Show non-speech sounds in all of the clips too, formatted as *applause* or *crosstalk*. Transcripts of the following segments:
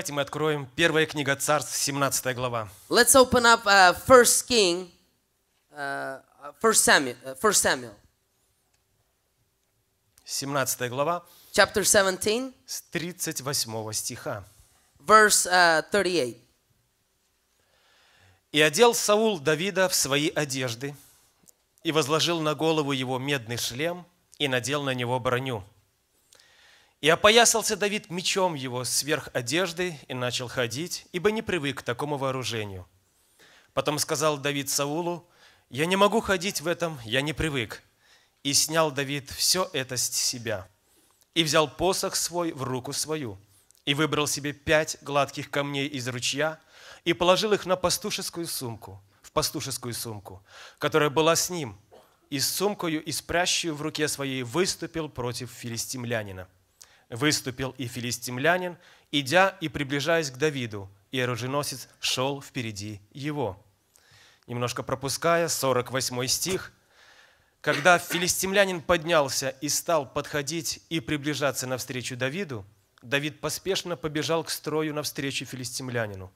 Давайте мы откроем первая книга Царств, 17 глава. Let's open up uh, First King, uh, uh First Samuel, uh, First Samuel. 17 глава. Chapter 17. С 38 стиха. Verse uh, 38. И одел Саул Давида в свои одежды, и возложил на голову его медный шлем, и надел на него броню – и опоясался Давид мечом его сверх одежды и начал ходить, ибо не привык к такому вооружению. Потом сказал Давид Саулу, «Я не могу ходить в этом, я не привык». И снял Давид все это с себя, и взял посох свой в руку свою, и выбрал себе пять гладких камней из ручья, и положил их на пастушескую сумку, в пастушескую сумку, которая была с ним, и с сумкою, и спрящую в руке своей выступил против филистимлянина – выступил и филистимлянин, идя и приближаясь к Давиду, и оруженосец шел впереди его. Немножко пропуская 48 стих, когда филистимлянин поднялся и стал подходить и приближаться навстречу Давиду, Давид поспешно побежал к строю навстречу филистимлянину.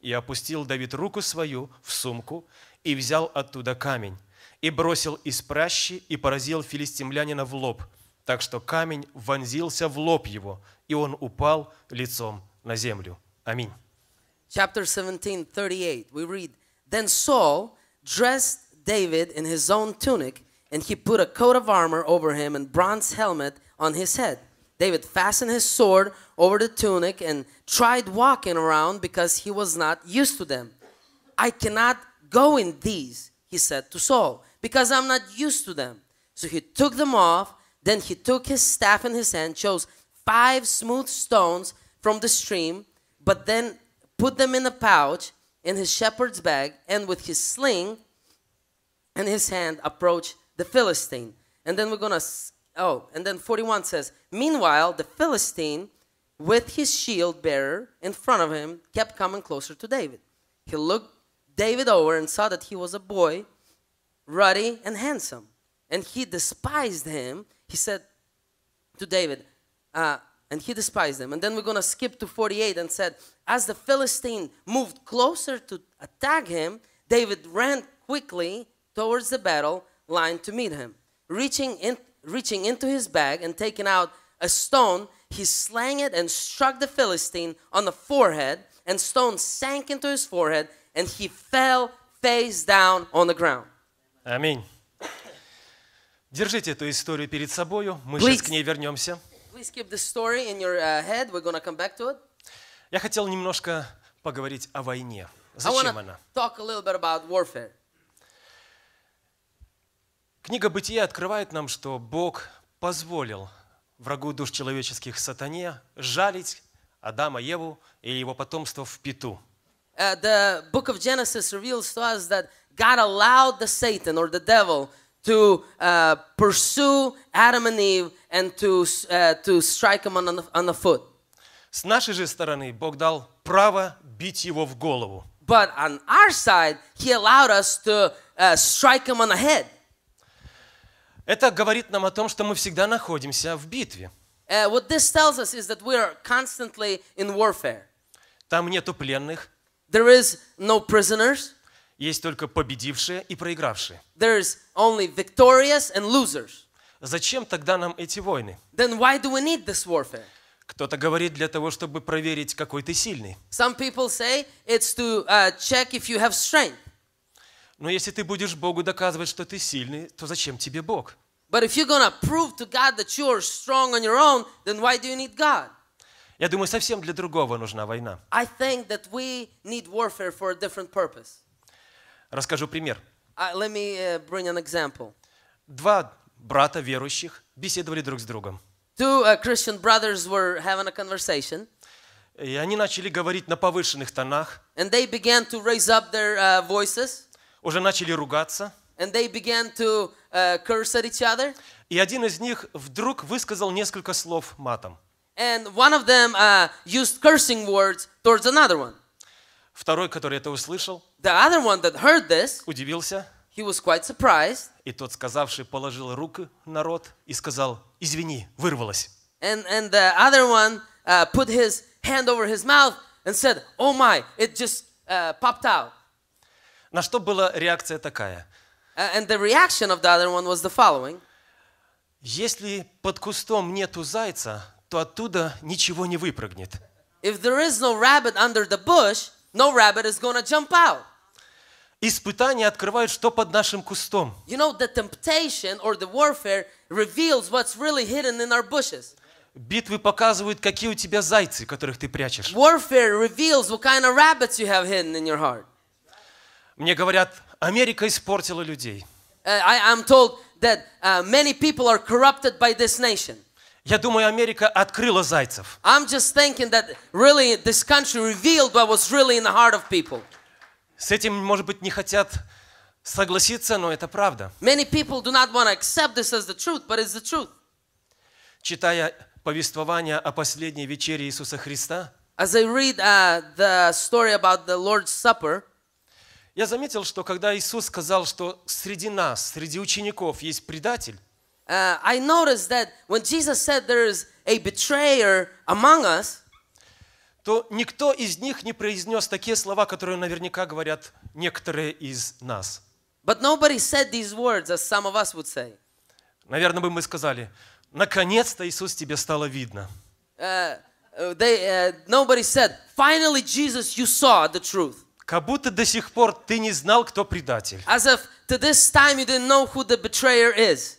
И опустил Давид руку свою в сумку и взял оттуда камень, и бросил из пращи и поразил филистимлянина в лоб – так что камень вонзился в лоб его, и он упал лицом на землю. Аминь. Chapter 17, 38, we read, Then Saul dressed David in his own tunic, and he put a coat of armor over him and bronze helmet on his head. David fastened his sword over the tunic and tried walking around because he was not used to them. I cannot go in these, he said to Saul, because I'm not used to them. So he took them off then he took his staff in his hand, chose five smooth stones from the stream, but then put them in a pouch in his shepherd's bag, and with his sling in his hand, approached the Philistine. And then we're gonna, oh, and then 41 says, Meanwhile, the Philistine, with his shield bearer in front of him, kept coming closer to David. He looked David over and saw that he was a boy, ruddy and handsome. And he despised him he said to David, uh, and he despised them. And then we're going to skip to 48 and said, as the Philistine moved closer to attack him, David ran quickly towards the battle line to meet him. Reaching, in, reaching into his bag and taking out a stone, he slang it and struck the Philistine on the forehead, and stone sank into his forehead, and he fell face down on the ground. Amen. Держите эту историю перед собою, мы Please. сейчас к ней вернемся. Please keep the story in your uh, head. We're gonna come back to it. Я хотел немножко поговорить о войне. Зачем она? Talk a little bit about warfare. Книга Бытия открывает нам, что Бог позволил врагу душ человеческих сатане жалить Адама, Еву и его потомство в пету. Uh, the book of Genesis reveals to us that God allowed the Satan or the devil to uh, pursue Adam and Eve and to, uh, to strike him on the, on the foot. С нашей же стороны Бог дал право бить его в голову. But on our side, he allowed us to uh, strike him on the head. Это говорит нам о том, что мы всегда находимся в битве. Uh, what this tells us is that we are constantly in warfare. Там нету пленных. There is no prisoners. Есть только победившие и проигравшие. There's only victorious and losers. Зачем тогда нам эти войны? Then why do we need this warfare? Кто-то говорит для того, чтобы проверить, какой ты сильный. Some people say it's to uh, check if you have strength. Но если ты будешь Богу доказывать, что ты сильный, то зачем тебе Бог? But if you're gonna prove to God that you're strong on your own, then why do you need God? Я думаю, совсем для другого нужна война. I think that we need warfare for a different purpose. Расскажу пример. Uh, let me bring an example. Два брата верующих беседовали друг с другом. Two uh, Christian brothers were having a conversation. И они начали говорить на повышенных тонах. And they began to raise up their uh, voices. Уже начали ругаться. And they began to uh, curse at each other. И один из них вдруг высказал несколько слов матом. And one of them uh, used cursing words towards another one. Второй, который это услышал, the other one that heard this, удивился. He was quite surprised. И тот, сказавший, положил руку на рот и сказал, извини, вырвалось. And, and the other one uh, put his hand over his mouth and said, oh my, it just uh, popped out. На что была реакция такая? Uh, and the reaction of the other one was the following. Если под кустом нету зайца, то оттуда ничего не выпрыгнет. If there is no rabbit under the bush, no rabbit is gonna jump out. Испытания открывают, что под нашим кустом. You know, the temptation or the warfare reveals what's really hidden in our bushes. Битвы показывают, какие у тебя зайцы, которых ты прячешь. Warfare reveals what kind of rabbits you have hidden in your heart. Мне говорят, Америка испортила людей. Uh, I, I'm told that uh, many people are corrupted by this nation. Я думаю, Америка открыла зайцев. I'm just thinking that really this country revealed what was really in the heart of people. С этим, может быть, не хотят согласиться, но это правда. Many people do not want to accept this as the truth, but it's the truth. Читая повествование о последней вечере Иисуса Христа, as I read uh, the story about the Lord's Supper, я заметил, что когда Иисус сказал, что среди нас, среди учеников есть предатель, Uh, I noticed that when Jesus said there is a betrayer among us, то никто из них не произнес такие слова, которые наверняка говорят некоторые из нас. But nobody said these words, as some of us would say. Наверное, бы мы сказали, наконец-то Иисус тебе стало видно. Uh, they, uh, nobody said, finally Jesus, you saw the truth. Как будто до сих пор ты не знал, кто предатель. As if to this time you didn't know who the betrayer is.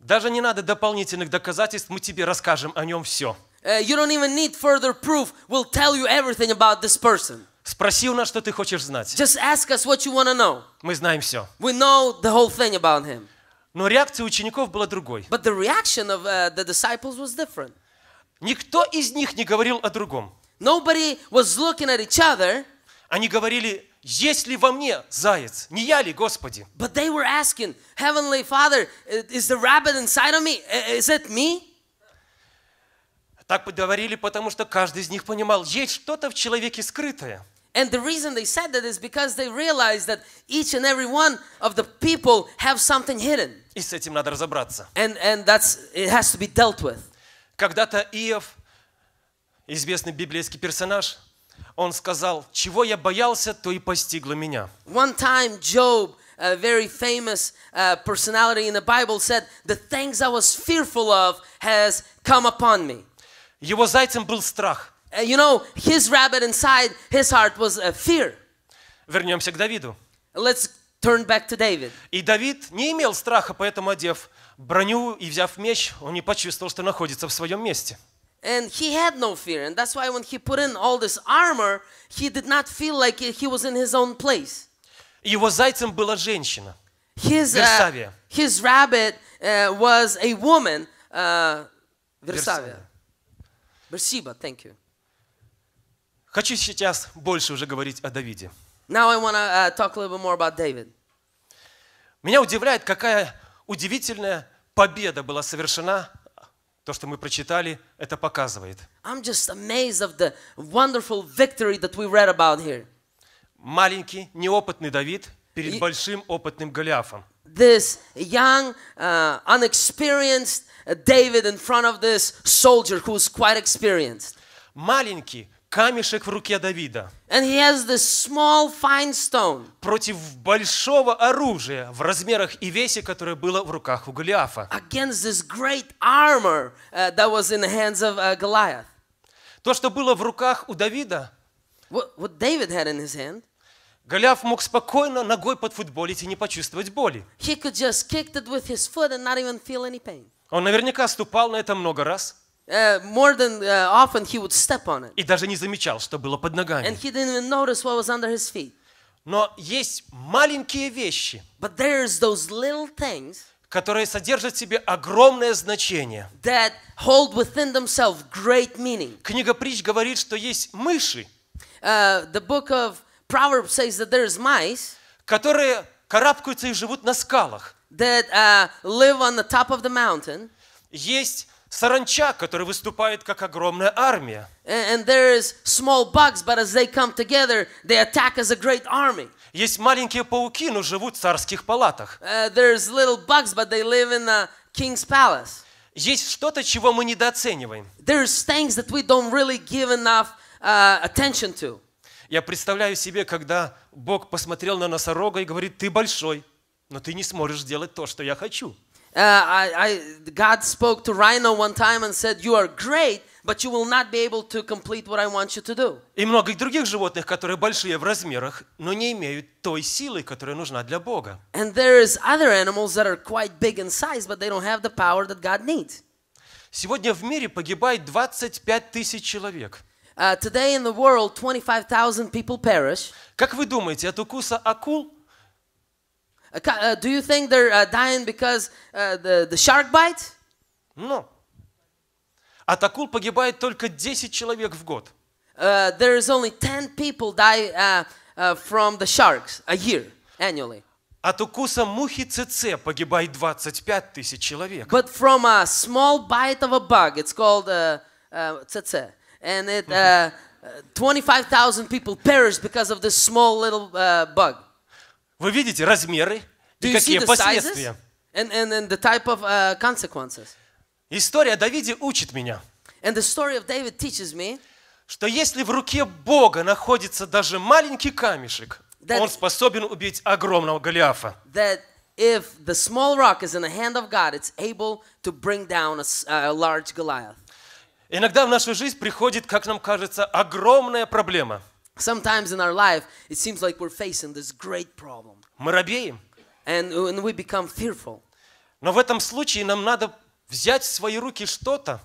Даже не надо дополнительных доказательств, мы тебе расскажем о нем все. Uh, you don't even need further proof. We'll tell you everything about this person. Спроси у нас, что ты хочешь знать. Just ask us what you want to know. Мы знаем все. We know the whole thing about him. Но реакция учеников была другой. But the reaction of uh, the disciples was different. Никто из них не говорил о другом. Nobody was looking at each other. Они говорили есть ли во мне заяц? Не я ли, Господи? But they were asking, Heavenly Father, is the rabbit inside of me? Is it me? Так подговорили, потому что каждый из них понимал, есть что-то в человеке скрытое. And the reason they said that is because they realized that each and every one of the people have something hidden. И с этим надо разобраться. And, and that's, it has to be dealt with. Когда-то Иов, известный библейский персонаж, он сказал, чего я боялся, то и постигло меня. One time Job, a very famous uh, personality in the Bible, said, the things I was fearful of has come upon me. Его зайцем был страх. Uh, you know, his rabbit inside his heart was uh, fear. Вернемся к Давиду. Let's turn back to David. И Давид не имел страха, поэтому одев броню и взяв меч, он не почувствовал, что находится в своем месте. And he had no fear. And that's why when he put in all this armor, he did not feel like he was in his own place. Его зайцем была женщина. His, uh, his rabbit uh, was a woman, uh, Версавия. Берсиба, thank you. Хочу сейчас больше уже говорить о Давиде. Now I want to uh, talk a little bit more about David. Меня удивляет, какая удивительная победа была совершена, то, что мы прочитали, это показывает. I'm just amazed of the wonderful victory that we read about here. Маленький, неопытный Давид перед большим опытным Голиафом. This young, uh, unexperienced David in front of this soldier who's quite experienced. Маленький, камешек в руке Давида. And he has this small, fine stone. Против большого оружия в размерах и весе, которое было в руках у Голиафа. Against this great armor uh, that was in the hands of uh, Goliath. То, что было в руках у Давида. What, what David had in his hand. Голиаф мог спокойно ногой подфутболить и не почувствовать боли. He could just kick it with his foot and not even feel any pain. Он наверняка ступал на это много раз more than often he would step on it. И даже не замечал, что было под ногами. And he didn't even notice what was under his feet. Но есть маленькие вещи, But there's those little things, которые содержат в себе огромное значение. That hold within themselves great meaning. Книга Притч говорит, что есть мыши, uh, the book of Proverbs says that there's mice, которые карабкаются и живут на скалах. That, uh, live on the top of the mountain. Есть саранча, который выступает как огромная армия. Есть маленькие пауки, но живут в царских палатах. Uh, Есть что-то, чего мы недооцениваем. Uh, я представляю себе, когда Бог посмотрел на носорога и говорит, ты большой, но ты не сможешь сделать то, что я хочу. Uh, I, I, God spoke to Rhino one time and said, "You are great, but you will not be able to complete what I want you to do." И других животных, которые большие в размерах, но не имеют той силы, которая нужна для Бога. And there is other animals that are quite big in size, but they don't have the power that God needs. Сегодня в мире погибает 25 тысяч человек. Uh, today in the world, 25,000 people perish. Как вы думаете, от укуса акул uh, uh, do you think they're uh, dying because uh, the, the shark bite? No. От акул погибает только 10 человек в год. Uh, there is only 10 people die uh, uh, from the sharks a year annually. От укуса мухи ЦЦ погибает 25 тысяч человек. But from a small bite of a bug, it's called uh, uh, ЦЦ, and it uh, uh 25,000 people perish because of this small little uh, bug. Вы видите размеры и какие последствия. And, and, and the type of, uh, История о Давиде учит меня, and the story of David teaches me, что если в руке Бога находится даже маленький камешек, that, он способен убить огромного Голиафа. That if the small rock is in the hand of God, it's able to bring down a, uh, a large Goliath. Иногда в нашу жизнь приходит, как нам кажется, огромная проблема – Sometimes in our life, it seems like we're facing this great problem. Мы робеем. And, and we become fearful. Но в этом случае нам надо взять в свои руки что-то,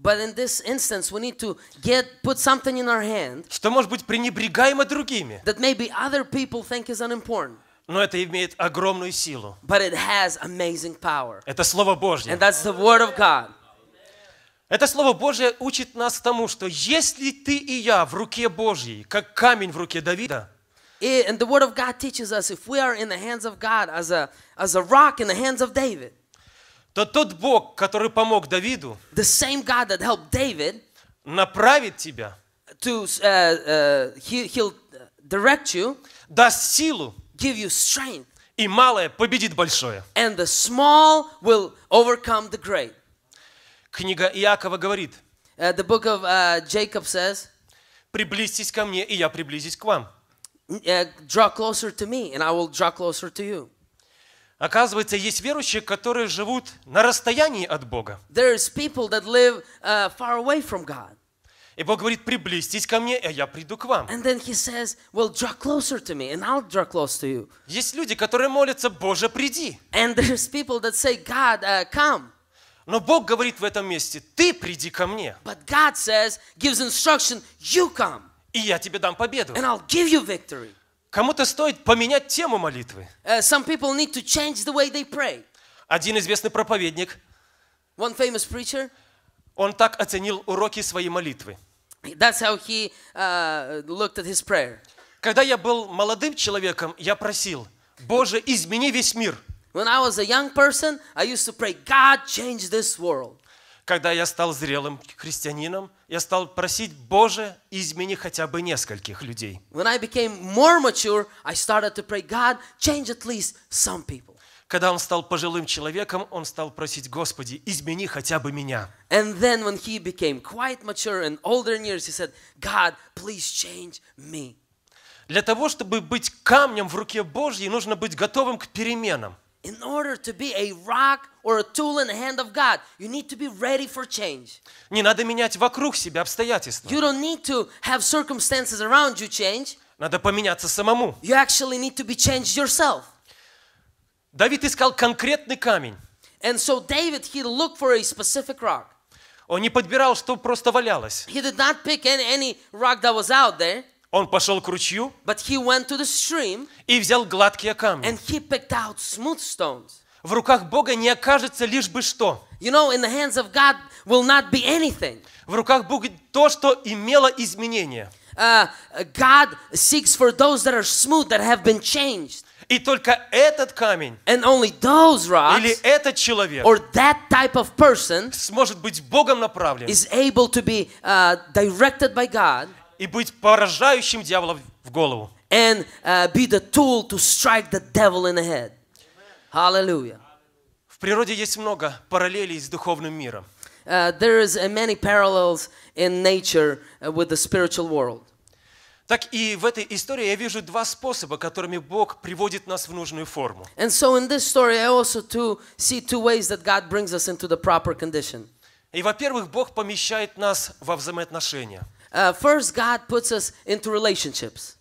But in this instance, we need to get put something in our hand что может быть пренебрегаемо другими. that maybe other people think is unimportant. Но это имеет огромную силу. But it has amazing power. Это Слово Божье. And that's the Word of God. Это Слово Божие учит нас тому, что если ты и я в руке Божьей, как камень в руке Давида, and the word of God teaches us if we are in the hands of God as a, as a rock in the hands of David, то тот Бог, который помог Давиду, the same God that helped David, направит тебя, to, uh, uh, he, he'll direct you, даст силу, give you strength, и малое победит большое. And the small will overcome the great. Книга Иакова говорит, uh, the book of, uh, Jacob says, «Приблизьтесь ко мне, и я приблизись к вам». Uh, draw closer to me, and I will draw closer to you. Оказывается, есть верующие, которые живут на расстоянии от Бога. There is people that live uh, far away from God. И Бог говорит, приблизьтесь ко мне, а я приду к вам. And then he says, well, draw closer to me, and I'll draw close to you. Есть люди, которые молятся, Боже, приди. And there's people that say, God, uh, come. Но Бог говорит в этом месте, ты приди ко мне. But God says, gives instruction, you come. И я тебе дам победу. And I'll give you victory. Кому-то стоит поменять тему молитвы. Uh, some people need to change the way they pray. Один известный проповедник, One famous preacher, он так оценил уроки своей молитвы. That's how he uh, looked at his prayer. Когда я был молодым человеком, я просил, Боже, измени весь мир. When I was a young person, I used to pray, God, change this world. Когда я стал зрелым христианином, я стал просить, Боже, измени хотя бы нескольких людей. When I became more mature, I started to pray, God, change at least some people. Когда он стал пожилым человеком, он стал просить, Господи, измени хотя бы меня. And then when he became quite mature and older in years, he said, God, please change me. Для того, чтобы быть камнем в руке Божьей, нужно быть готовым к переменам. in order to be a rock or a tool in the hand of God, you need to be ready for change. Не надо менять вокруг себя обстоятельства. You don't need to have circumstances around you change. Надо поменяться самому. You actually need to be changed yourself. Давид искал конкретный камень. And so David, he looked for a specific rock. Он не подбирал, что просто валялось. He did not pick any, any rock that was out there. Он пошел к ручью But he went to the stream, и взял гладкие камни. And he picked out smooth stones. В руках Бога не окажется лишь бы что. You know, in the hands of God will not be anything. В руках Бога то, что имело изменение. Uh, God seeks for those that are smooth, that have been changed. И только этот камень And only those rocks, или этот человек or that type of person, сможет быть Богом направлен is able to be, uh, directed by God, и быть поражающим дьявола в голову. And uh, be the tool to strike the devil in the head. Hallelujah. В природе есть много параллелей с духовным миром. Uh, there is uh, many parallels in nature uh, with the spiritual world. Так и в этой истории я вижу два способа, которыми Бог приводит нас в нужную форму. And so in this story I also too see two ways that God brings us into the proper condition. И во-первых, Бог помещает нас во взаимоотношения. Uh, first, God puts us into relationships.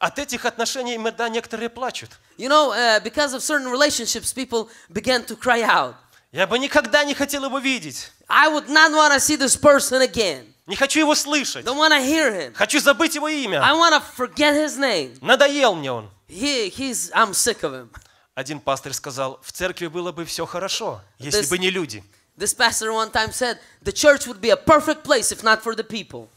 От этих отношений некоторые плачут. You know, uh, because of certain relationships, people began to cry out. Я бы никогда не хотел его видеть. I would not want to see this person again. Не хочу его слышать. Don't want to hear him. Хочу забыть его имя. I want to forget his name. Надоел мне он. He, he's, I'm sick of him. Один пастор сказал, в церкви было бы все хорошо, если this, бы не люди. This pastor one time said, the church would be a perfect place if not for the people.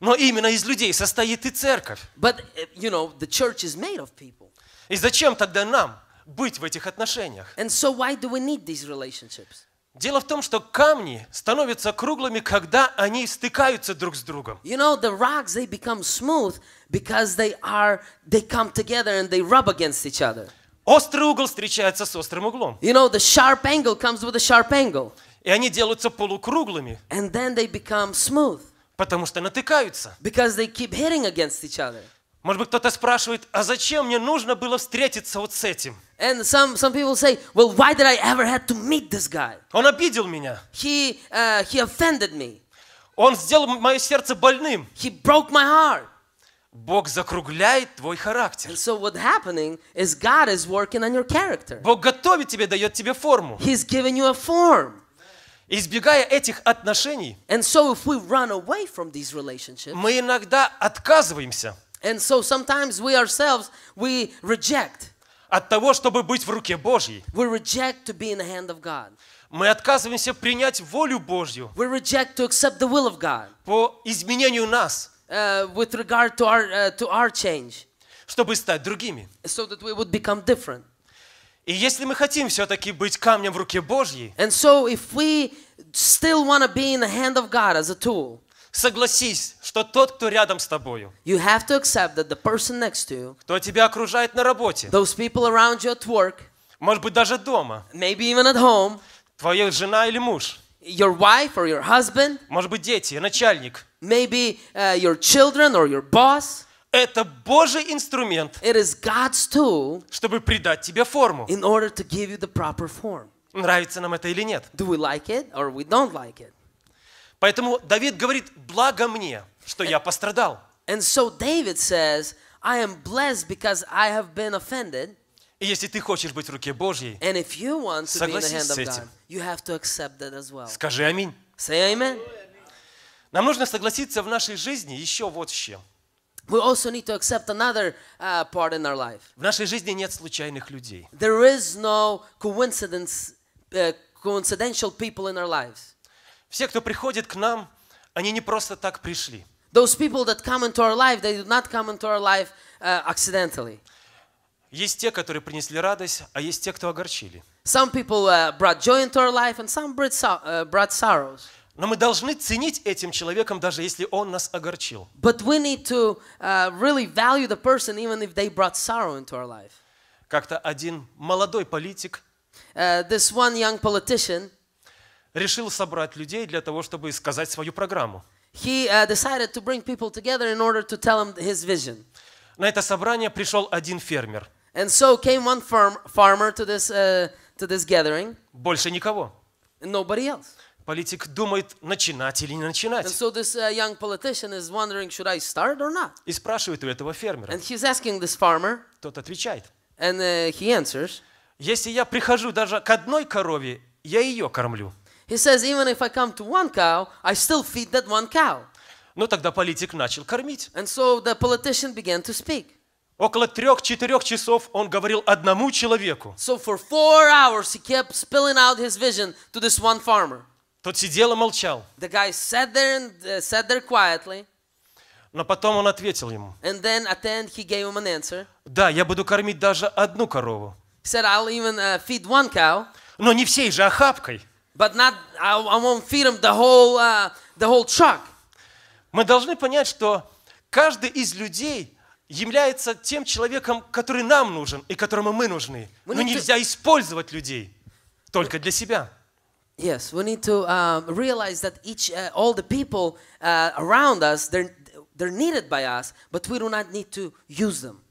Но именно из людей состоит и церковь. But, you know, the church is made of people. И зачем тогда нам быть в этих отношениях? And so why do we need these relationships? Дело в том, что камни становятся круглыми, когда они стыкаются друг с другом. You know, the rocks they become smooth because they are they come together and they rub against each other. Острый угол встречается с острым углом. You know, the sharp angle comes with a sharp angle. И они делаются полукруглыми. And then they become smooth. Потому что натыкаются. Because they keep hitting against each other. Может быть, кто-то спрашивает, а зачем мне нужно было встретиться вот с этим? And some, some people say, well, why did I ever have to meet this guy? Он обидел меня. He, uh, he offended me. Он сделал мое сердце больным. He broke my heart. Бог закругляет твой характер. And so what happening is God is working on your character. Бог готовит тебе, дает тебе форму. He's giving you a form. Избегая этих отношений, and so if we run away from these relationships, мы иногда отказываемся and so sometimes we ourselves, we reject от того, чтобы быть в руке Божьей. We reject to be in the hand of God. Мы отказываемся принять волю Божью we reject to accept the will of God. по изменению нас, uh, with regard to our, uh, to our change. чтобы стать другими. So that we would become different. И если мы хотим все-таки быть камнем в руке Божьей, and so if we still want to be in the hand of God as a tool, согласись, что тот, кто рядом с тобою, you have to accept that the person next to you, кто тебя окружает на работе, those people around you at work, может быть даже дома, maybe even at home, твоя жена или муж, your wife or your husband, может быть дети, начальник, maybe uh, your children or your boss, это Божий инструмент, It is God's tool чтобы придать тебе форму. in order to give you the proper form. Нравится нам это или нет. Do we like it or we don't like it? Поэтому Давид говорит, благо мне, что я пострадал. And so David says, I am blessed because I have been offended. И если ты хочешь быть в руке Божьей, And if you want to be in the Согласись hand с этим. well. скажи аминь. Say amen. Нам нужно согласиться в нашей жизни еще вот с чем. We also need to accept another uh, part in our life. В нашей жизни нет случайных людей. There is no coincidence, uh, coincidental people in our lives. Все, кто приходит к нам, они не просто так пришли. Those people that come into our life, they do not come into our life uh, accidentally. Есть те, которые принесли радость, а есть те, кто огорчили. Some people uh, brought joy into our life, and some brought, so uh, brought sorrows. Но мы должны ценить этим человеком, даже если он нас огорчил. But we need to uh, really value the person, even if they brought sorrow into our life. Как-то один молодой политик uh, this one young politician решил собрать людей для того, чтобы сказать свою программу. He uh, decided to bring people together in order to tell him his vision. На это собрание пришел один фермер. And so came one farm, farmer to this, uh, to this gathering. Больше никого. Nobody else. Политик думает, начинать или не начинать. And so this uh, young politician is wondering, should I start or not? И спрашивает у этого фермера. And he's asking this farmer. Тот отвечает. And uh, he answers. Если я прихожу даже к одной корове, я ее кормлю. He says, even if I come to one cow, I still feed that one cow. Но тогда политик начал кормить. And so the politician began to speak. Около трех-четырех часов он говорил одному человеку. So for four hours he kept spilling out his vision to this one farmer. Тот сидел и молчал. The guy sat there, and, uh, sat there quietly. Но потом он ответил ему. And then at the end he gave him an answer. Да, я буду кормить даже одну корову. He said, I'll even uh, feed one cow. Но не всей же а охапкой. But not, I won't feed him the whole, uh, the whole truck. Мы должны понять, что каждый из людей является тем человеком, который нам нужен и которому мы нужны. Но нельзя использовать людей только для себя. Yes, we need to um, realize that each, uh, all the people uh, around us, they're, they're needed by us, but we do not need to use them.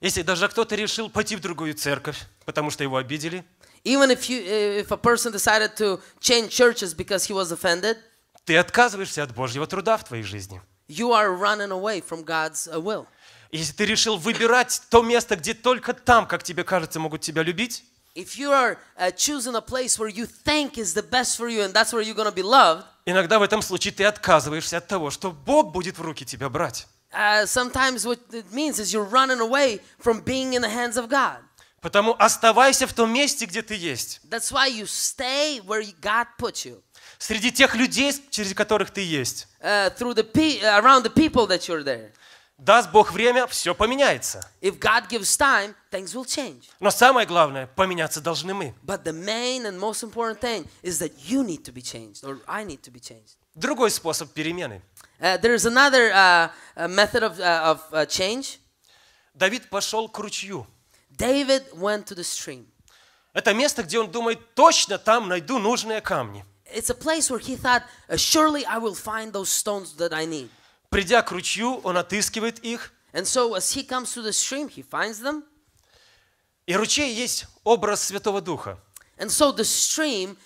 Если даже кто-то решил пойти в другую церковь, потому что его обидели, Even if, you, if a person decided to change churches because he was offended, ты отказываешься от Божьего труда в твоей жизни. You are running away from God's uh, will. Если ты решил выбирать то место, где только там, как тебе кажется, могут тебя любить, if you are uh, choosing a place where you think is the best for you and that's where you're going to be loved. Иногда в этом случае ты отказываешься от того, что Бог будет в руки тебя брать. Uh, sometimes what it means is you're running away from being in the hands of God. Потому оставайся в том месте, где ты есть. That's why you stay where God put you. Среди тех людей, через которых ты есть. Uh, through the uh, around the people that you're there. Даст Бог время, все поменяется. If God gives time, things will change. Но самое главное, поменяться должны мы. But the main and most important thing is that you need to be changed, or I need to be changed. Другой способ перемены. Uh, there's another uh, method of, uh, of uh, change. Давид пошел к ручью. David went to the stream. Это место, где он думает, точно там найду нужные камни. It's a place where he thought, surely I will find those stones that I need. Придя к ручью, он отыскивает их. И ручей есть образ Святого Духа. Uh,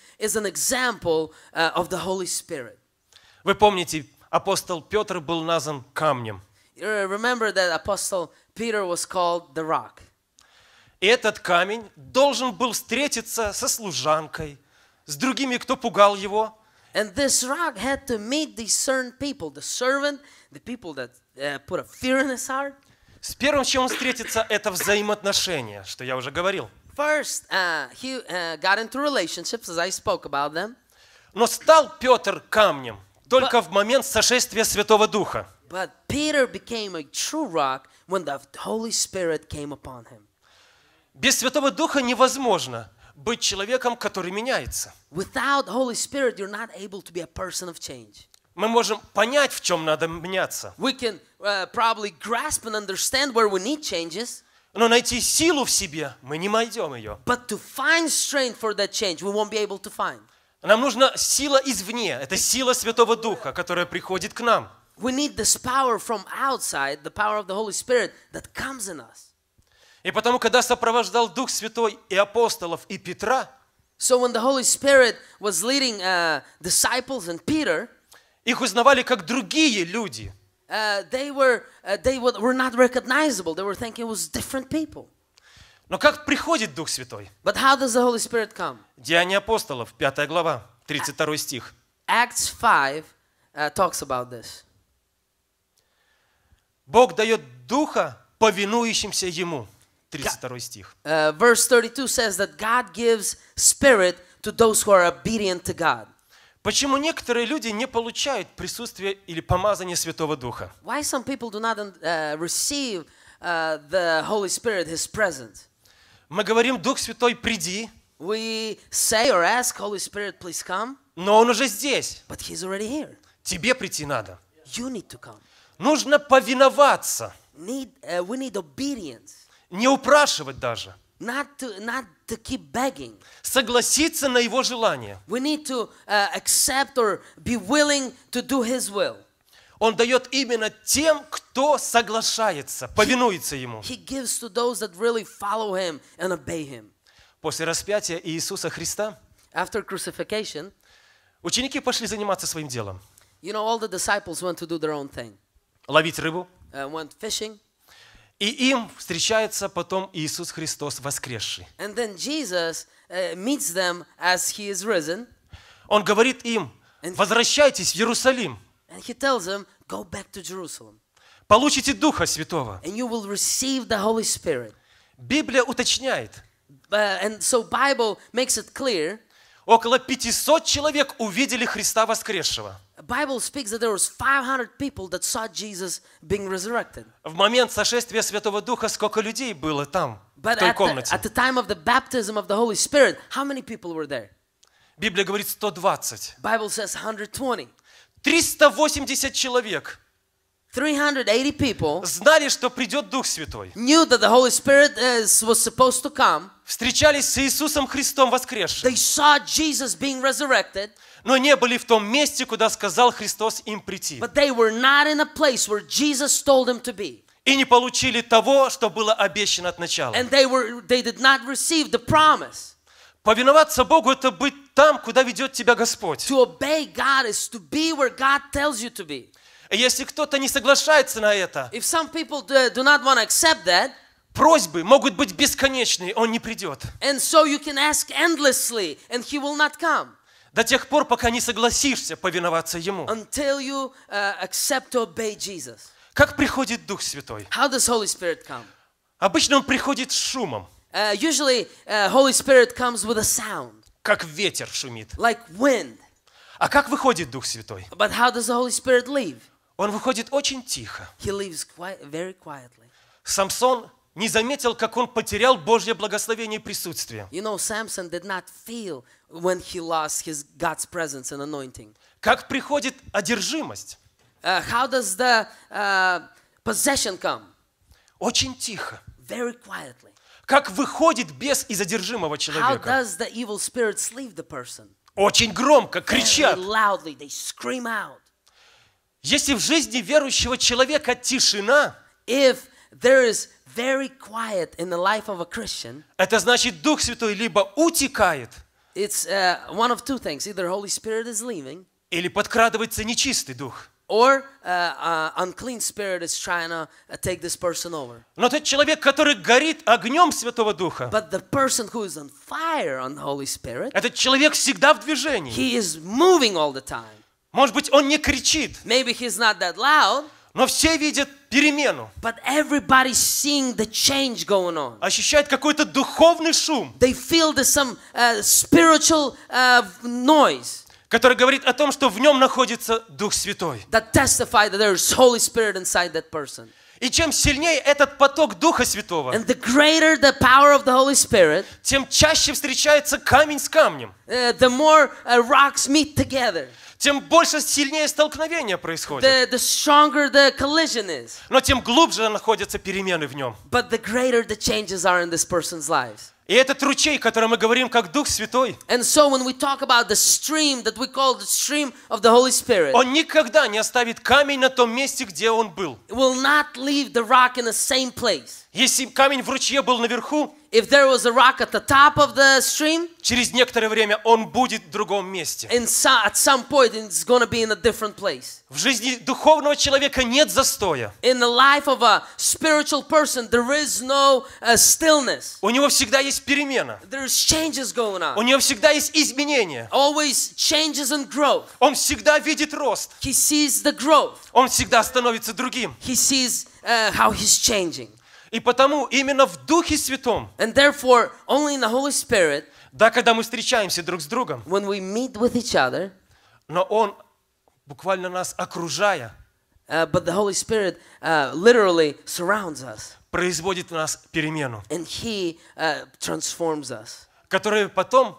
Вы помните, апостол Петр был назван камнем. Э, remember that apostle Peter was called the rock. И этот камень должен был встретиться со служанкой, с другими, кто пугал его. And this rock had to meet these certain people, the servant, the people that uh, put a fear in his heart. С первым, чем он встретится, *laughs* это взаимоотношения, что я уже говорил. First, uh, he uh, got into relationships, as I spoke about them. Но стал Петр камнем только but, в момент сошествия Святого Духа. But Peter became a true rock when the Holy Spirit came upon him. Без Святого Духа невозможно быть человеком, который меняется. Without Holy Spirit, you're not able to be a person of change. Мы можем понять, в чем надо меняться. We can uh, probably grasp and understand where we need changes. Но найти силу в себе мы не найдем ее. But to find strength for that change, we won't be able to find. Нам нужна сила извне. Это сила Святого Духа, которая приходит к нам. We need this power from outside, the power of the Holy Spirit that comes in us. И потому, когда сопровождал Дух Святой и апостолов, и Петра, So when the Holy Spirit was leading uh, disciples and Peter, их узнавали как другие люди. Uh, they were uh, they were not recognizable. They were thinking it was different people. Но как приходит Дух Святой? But how does the Holy Spirit come? Деяния апостолов, 5 глава, 32 стих. Acts 5 uh, talks about this. Бог дает Духа повинующимся Ему. 32 стих. 32 says that God gives spirit to those who are obedient to God. Почему некоторые люди не получают присутствие или помазание Святого Духа? Why some people do not uh, receive uh, the Holy Spirit, His presence? Мы говорим, Дух Святой, приди. We say or ask, Holy Spirit, please come. Но Он уже здесь. But he's already here. Тебе прийти надо. You need to come. Нужно повиноваться. Need, uh, we need obedience. Не упрашивать даже. Not to, not to keep begging. Согласиться на его желание. We need to uh, accept or be willing to do his will. Он дает именно тем, кто соглашается, повинуется ему. He gives to those that really follow him and obey him. После распятия Иисуса Христа After crucifixion, ученики пошли заниматься своим делом. You know, all the disciples went to do their own thing. Ловить рыбу. Uh, went fishing. И им встречается потом Иисус Христос воскресший. uh, Он говорит им, возвращайтесь в Иерусалим. And he tells them, go back to Jerusalem. Получите Духа Святого. And you will receive the Holy Spirit. Библия уточняет. Uh, and so Bible makes it clear. Около 500 человек увидели Христа воскресшего. Bible speaks that there was 500 people that saw Jesus being resurrected. В момент сошествия Святого Духа сколько людей было там, But в той at комнате? The, at the time of the baptism of the Holy Spirit, how many people were there? Библия говорит 120. Bible says 120. 380 человек. 380 people знали, что придет Дух Святой. Knew that the Holy Spirit is, was supposed to come. Встречались с Иисусом Христом воскресшим. They saw Jesus being resurrected но не были в том месте, куда сказал Христос им прийти. И не получили того, что было обещано от начала. And they were, they did not receive the promise. Повиноваться Богу – это быть там, куда ведет тебя Господь. Если кто-то не соглашается на это, If some people do not want to accept that, просьбы могут быть бесконечные, он не придет. До тех пор, пока не согласишься повиноваться Ему. Until you, uh, accept to obey Jesus. Как приходит Дух Святой? How does Holy Spirit come? Обычно Он приходит с шумом. Uh, usually, uh, Holy Spirit comes with a sound. Как ветер шумит. Like wind. А как выходит Дух Святой? But how does the Holy Spirit leave? Он выходит очень тихо. He leaves quiet, very quietly. Самсон не заметил, как он потерял Божье благословение и присутствие. You know, Samson did not feel when he lost his God's presence and anointing. Как приходит одержимость? Uh, how does the uh, possession come? Очень тихо. Very quietly. Как выходит бес из одержимого человека? How does the evil spirits leave the person? Очень громко кричат. Very loudly, they scream out. Если в жизни верующего человека тишина, If there is very quiet in the life of a Christian. Это значит, Дух Святой либо утекает. It's uh, one of two things: either Holy Spirit is leaving. Или подкрадывается нечистый дух. Or uh, uh, unclean spirit is trying to uh, take this person over. Но тот человек, который горит огнем Святого Духа, But the person who is on fire on the Holy Spirit, этот человек всегда в движении. he is moving all the time. Может быть, он не кричит. Maybe he's not that loud. Но все видят перемену. But everybody's seeing the change going on. Ощущают какой-то духовный шум. They feel the some uh, spiritual uh, noise который говорит о том, что в нем находится Дух Святой. That testify that there is Holy Spirit inside that person. И чем сильнее этот поток Духа Святого, And the greater the power of the Holy Spirit, тем чаще встречается камень с камнем. Uh, the more uh, rocks meet together тем больше, сильнее столкновение происходит. The, the stronger the collision is. Но тем глубже находятся перемены в нем. But the greater the changes are in this person's lives. И этот ручей, который мы говорим как Дух Святой, And so when we talk about the stream that we call the stream of the Holy Spirit, он никогда не оставит камень на том месте, где он был. Will not leave the rock in the same place. Если камень в ручье был наверху, If there was a rock at the top of the stream, через некоторое время он будет в другом месте. In some, at some point it's going to be in a different place. В жизни духовного человека нет застоя. In the life of a spiritual person there is no uh, stillness. У него всегда есть перемена. There's changes going on. У него всегда есть изменения. Always changes and growth. Он всегда видит рост. He sees the growth. Он всегда становится другим. He sees uh, how he's changing. И потому именно в Духе Святом. And therefore, only in the Holy Spirit. Да, когда мы встречаемся друг с другом. When we meet with each other. Но Он буквально нас окружая. Uh, but the Holy Spirit uh, literally surrounds us. Производит в нас перемену. And He uh, transforms us. Которая потом.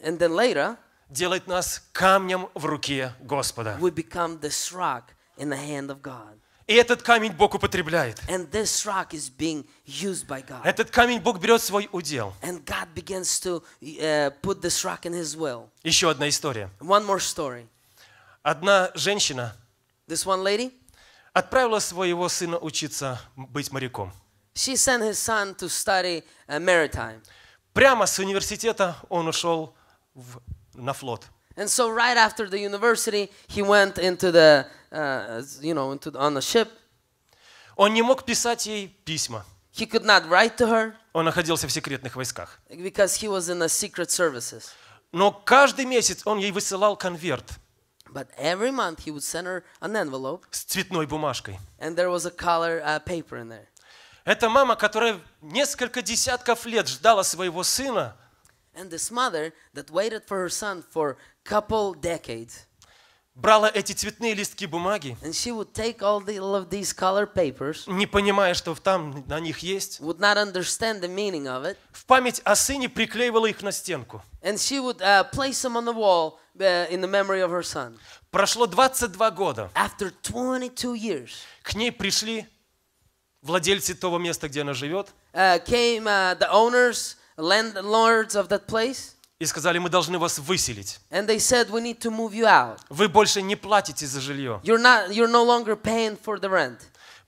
And then later. Делает нас камнем в руке Господа. We become this rock in the hand of God. И этот камень Бог употребляет. And this rock is being used by God. Этот камень Бог берет свой удел. And God to uh, put this rock in His will. Еще одна история. One more story. Одна женщина this one lady отправила своего сына учиться быть моряком. She sent his son to study uh, maritime. Прямо с университета он ушел в, на флот. And so right after the university, he went into the, uh, you know, into the, on the ship. Он не мог писать ей письма. He could not write to her. Он находился в секретных войсках. Because he was in the secret services. Но каждый месяц он ей высылал конверт. But every month he would send her an envelope. С цветной бумажкой. And there was a color uh, paper in there. Это мама, которая несколько десятков лет ждала своего сына, and this mother that waited for her son for couple decades брала эти цветные листки бумаги, and she would take all, the, all of these color papers, не понимая, что там на них есть, would not understand the meaning of it, в память о сыне приклеивала их на стенку. And she would uh, place them on the wall uh, in the memory of her son. Прошло 22 года. After 22 years, к ней пришли владельцы того места, где она живет, uh, came uh, the owners landlords of that place. И сказали, мы должны вас выселить. And they said, We need to move you out. Вы больше не платите за жилье. You're not, you're no longer paying for the rent.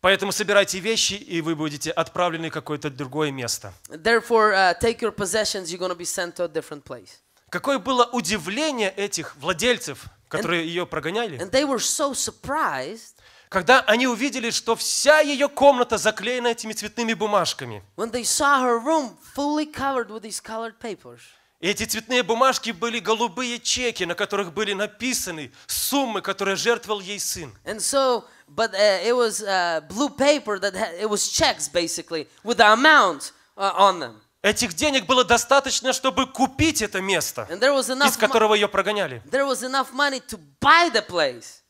Поэтому собирайте вещи, и вы будете отправлены в какое-то другое место. Therefore, uh, take your possessions, you're going to be sent to a different place. Какое было удивление этих владельцев, которые and, ее прогоняли. And they were so surprised, когда они увидели, что вся ее комната заклеена этими цветными бумажками. эти цветные бумажки были голубые чеки, на которых были написаны суммы, которые жертвовал ей сын. Uh, uh, uh, Этих денег было достаточно, чтобы купить это место, из которого ее прогоняли. There was enough money to buy the place.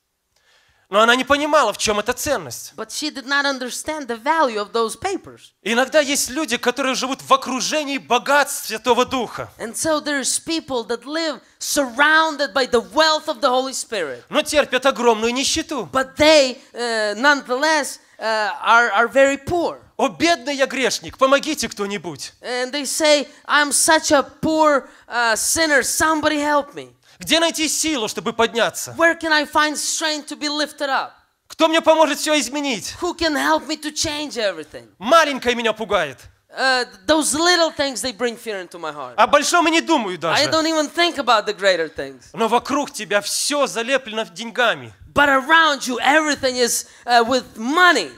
Но она не понимала, в чем эта ценность. But she did not understand the value of those papers. Иногда есть люди, которые живут в окружении богатств Святого Духа. And so there's people that live surrounded by the wealth of the Holy Spirit. Но терпят огромную нищету. But they, uh, nonetheless, uh, are, are very poor. О, бедный я грешник, помогите кто-нибудь. And they say, I'm such a poor uh, sinner, somebody help me. Где найти силу, чтобы подняться? Where can I find strength to be lifted up? Кто мне поможет все изменить? Who can help me to change everything? Маленькое меня пугает. Uh, those little things they bring fear into my heart. О большом и не думаю даже. I don't even think about the greater things. Но вокруг тебя все залеплено деньгами. But around you everything is uh, with money.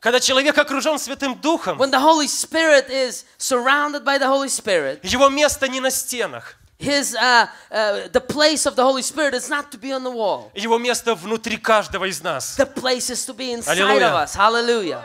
Когда человек окружен Святым Духом, When the Holy Spirit is surrounded by the Holy Spirit, его место не на стенах his uh, uh, the place of the Holy Spirit is not to be on the wall. Его место внутри каждого из нас. The place is to be inside Аллилуйя. of us. Hallelujah.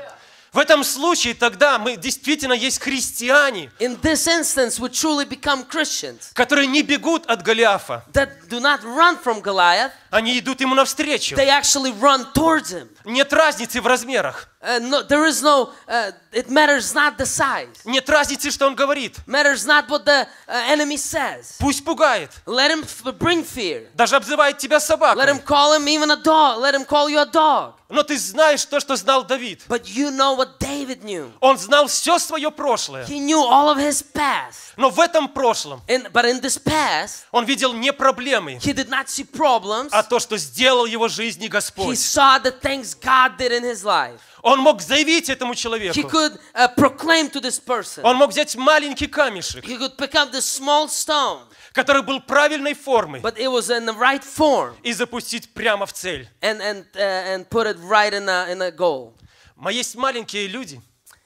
В этом случае тогда мы действительно есть христиане, In this instance, we truly become Christians, которые не бегут от Голиафа. That do not run from Goliath, они идут ему навстречу. They actually run towards him. Нет разницы в размерах. Uh, no, there is no, uh, it matters not the size. Нет разницы, что он говорит. Matters not what the uh, enemy says. Пусть пугает. Let him bring fear. Даже обзывает тебя собакой. Let him call him even a dog. Let him call you a dog. Но ты знаешь то, что знал Давид. But you know what David knew. Он знал все свое прошлое. He knew all of his past. Но в этом прошлом in, but in this past, он видел не проблемы, he did not see problems, а то, что сделал его жизни Господь. He saw the things God did in his life. Он мог заявить этому человеку. He could, uh, proclaim to this person. Он мог взять маленький камешек, He could pick up the small stone, который был правильной формы, but it was in the right form, и запустить прямо в цель. And, and, uh, and put it right in a, in a goal. Мы есть маленькие люди.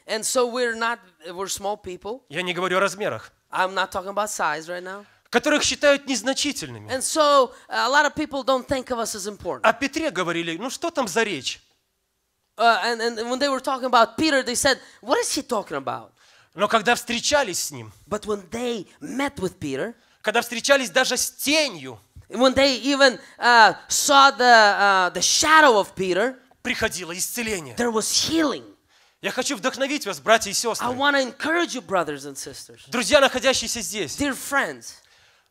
And so we're not, we're small people. Я не говорю о размерах. I'm not talking about size right now которых считают незначительными. And so, a lot of people don't think of us as important. О Петре говорили, ну что там за речь? Uh, and, and when they were talking about Peter, they said, "What is he talking about?" Но когда встречались с ним, but when they met with Peter, когда встречались даже с тенью, when they even uh, saw the uh, the shadow of Peter, приходило исцеление. There was healing. Я хочу вдохновить вас, братья и сестры. I want to encourage you, brothers and sisters. Друзья, находящиеся здесь. Dear friends.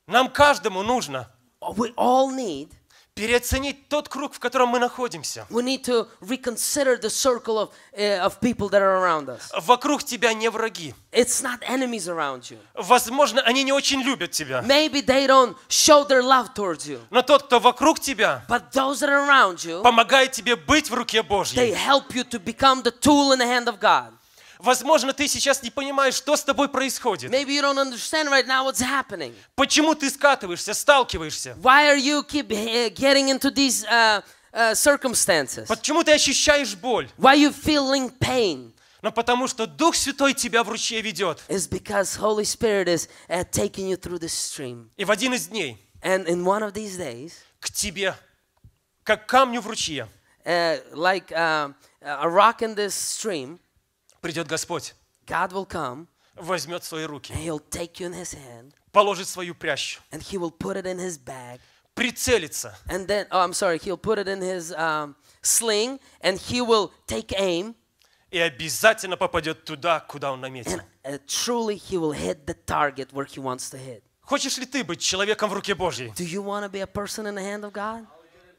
Нам каждому нужно. We all need переоценить тот круг, в котором мы находимся. We need to reconsider the circle of, uh, of people that are around us. Вокруг тебя не враги. It's not enemies around you. Возможно, они не очень любят тебя. Maybe they don't show their love towards you. Но тот, кто вокруг тебя, But those that are around you, помогает тебе быть в руке Божьей. They help you to become the tool in the hand of God. Возможно, ты сейчас не понимаешь, что с тобой происходит. Maybe you don't right now what's Почему ты скатываешься, сталкиваешься? Why are you keep eh, getting into these uh, uh, circumstances? Почему ты ощущаешь боль? Why you feeling pain? но потому что Дух Святой тебя в ручье ведет. Uh, И в один из дней And in one of these days, к тебе, как камню в ручье, uh, like uh, a rock in this stream, придет Господь. God will come, возьмет в свои руки. And he'll take you in his hand, положит свою прящу. And he will put it in his bag, прицелится. And then, oh, I'm sorry, he'll put it in his um, sling, and he will take aim. И обязательно попадет туда, куда он наметил. And, uh, truly he will hit the target where he wants to hit. Хочешь ли ты быть человеком в руке Божьей? Do you want to be a person in the hand of God?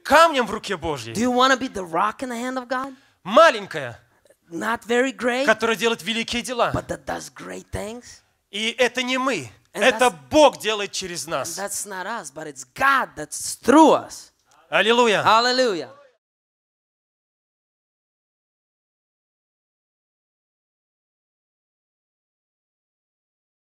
Камнем в руке Божьей. Do you want to be the rock in the hand of God? Маленькая not very great, который делает великие дела. But that does great things. И это не мы. And это Бог делает через нас. That's not us, but it's God that's through us. Аллилуйя. Аллилуйя.